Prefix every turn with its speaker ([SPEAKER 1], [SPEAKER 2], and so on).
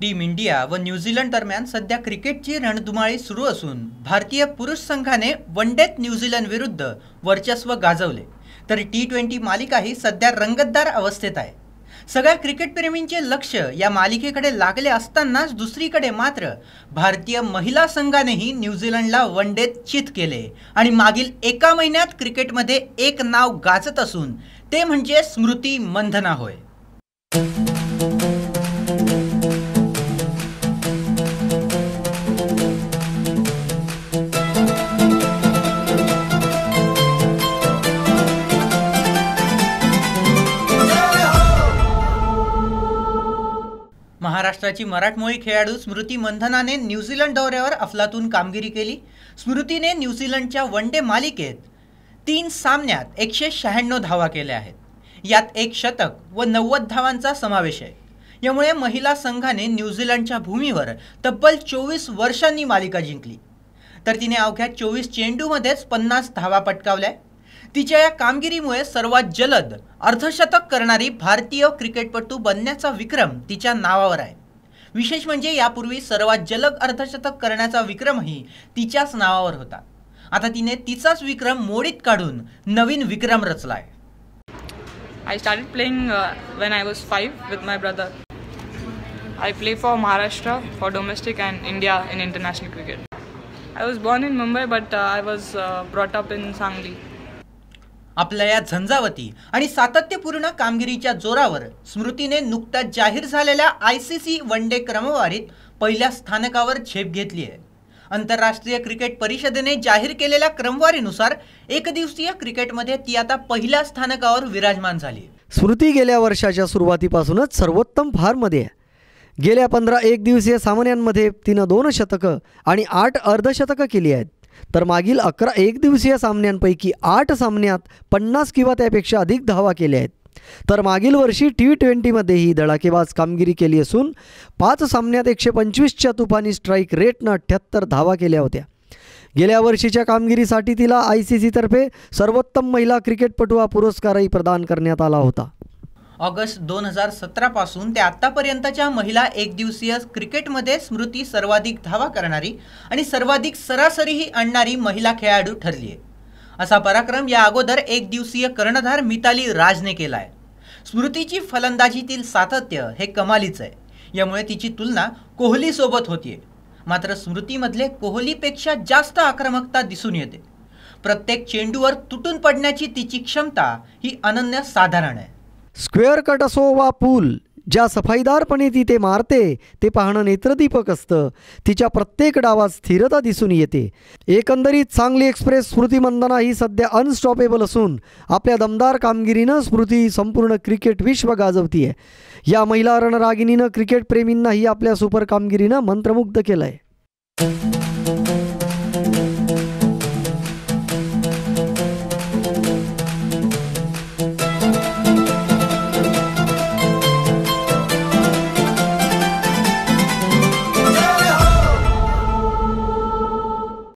[SPEAKER 1] team India व New Zealand दरम्यान सध्या क्रिकेटची रणधुमाळी सुरू असून भारतीय पुरुष संघाने वनडेत न्यूझीलंड विरुद्ध वर्चस्व गाजवले तर टी ट्वेंटी ही सध्या रंगतदार अवस्थेत आहे सगळ्या क्रिकेटप्रेमींचे लक्ष या मालिकेकडे लागले असतानाच दुसरीकडे मात्र भारतीय महिला संघानेही न्यूझीलंडला वनडेत चित केले आणि मागील एका महिन्यात क्रिकेटमध्ये एक नाव गाजत असून ते म्हणजे स्मृती मंधना होय महाराष्ट्राची मराठमोळी खेळाडू स्मृती मंधनाने न्यूझीलंड दौऱ्यावर अफलातून कामगिरी केली स्मृतीने न्यूझीलंडच्या वन डे मालिकेत तीन सामन्यात एकशे शहाण्णव धावा केल्या आहेत यात एक शतक व नव्वद धावांचा समावेश आहे यामुळे महिला संघाने न्यूझीलंडच्या भूमीवर तब्बल चोवीस वर्षांनी मालिका जिंकली तर तिने अवघ्या चोवीस चेंडूमध्येच पन्नास धावा पटकावल्या तिच्या या कामगिरीमुळे सर्वात जलद अर्धशतक करणारी भारतीय क्रिकेटपटू बनण्याचा विक्रम तिच्या नावावर आहे विशेष म्हणजे यापूर्वी सर्वात जलद अर्धशतक करण्याचा विक्रमही तिच्याच नावावर होता आता तिने तिचाच विक्रम मोडीत काढून नवीन विक्रम रचलाय I started playing when I was five with my brother I play for Maharashtra for domestic and India in international cricket I was born in Mumbai but I was brought up in Sangli आपल्या या झंझावती आणि सातत्यपूर्ण कामगिरीच्या जोरावर स्मृतीने नुकत्याच जाहीर झालेल्या I C C one day क्रमवारीत पहिल्या स्थानकावर झेप घेतली आहे आंतरराष्ट्रीय क्रिकेट परिषदेने जाहीर केलेल्या क्रमवारीनुसार एकदिवसीय क्रिकेटमध्ये ती आता पहिल्या स्थानकावर विराजमान झाली
[SPEAKER 2] स्मृती गेल्या वर्षाच्या सुरुवातीपासूनच सर्वोत्तम फारमध्ये आहे गेल्या पंधरा एक दिवसीय सामन्यांमध्ये तिनं दोन शतकं आणि आठ अर्धशतकं केली आहेत तर मागील अकरा एकदिवसीय सामन्यांपैकी आठ सामन्यात पन्नास किंवा त्यापेक्षा अधिक धावा केल्या आहेत तर मागील वर्षी टी ट्वेंटीमध्येही धडाकेबाज कामगिरी केली असून पाच सामन्यात एकशे पंचवीसच्या तुफानी स्ट्राईक रेटनं अठ्ठ्याहत्तर धावा केल्या होत्या गेल्या वर्षीच्या कामगिरीसाठी तिला आय सी सीतर्फे सर्वोत्तम महिला क्रिकेटपटू हा पुरस्कारही प्रदान करण्यात आला होता
[SPEAKER 1] ऑगस्ट दोन हजार सतरापासून ते आत्तापर्यंतच्या महिला एकदिवसीय क्रिकेटमध्ये स्मृती सर्वाधिक धावा करणारी आणि सर्वाधिक सरासरीही आणणारी महिला खेळाडू ठरली आहे असा पराक्रम या अगोदर एक दिवसीय कर्णधार मिताली राजने केला आहे स्मृतीची फलंदाजीतील सातत्य हे कमालीचं आहे यामुळे तिची तुलना कोहलीसोबत होतीये मात्र स्मृतीमधले कोहलीपेक्षा जास्त आक्रमकता दिसून येते प्रत्येक चेंडूवर तुटून पडण्याची तिची क्षमता ही अनन्य साधारण आहे
[SPEAKER 2] स्क्वेअर कट असो वा पूल ज्या सफाईदारपणे ती ते मारते ते पाहणं नेत्रदीपक असतं तिच्या प्रत्येक डावात स्थिरता दिसून येते एकंदरीत सांगली एक्सप्रेस मंदना ही सध्या अनस्टॉपेबल असून आपल्या दमदार कामगिरीनं स्मृती संपूर्ण क्रिकेट विश्व आहे या महिला रणरागिनीनं क्रिकेटप्रेमींनाही आपल्या सुपर कामगिरीनं मंत्रमुग्ध केलं आहे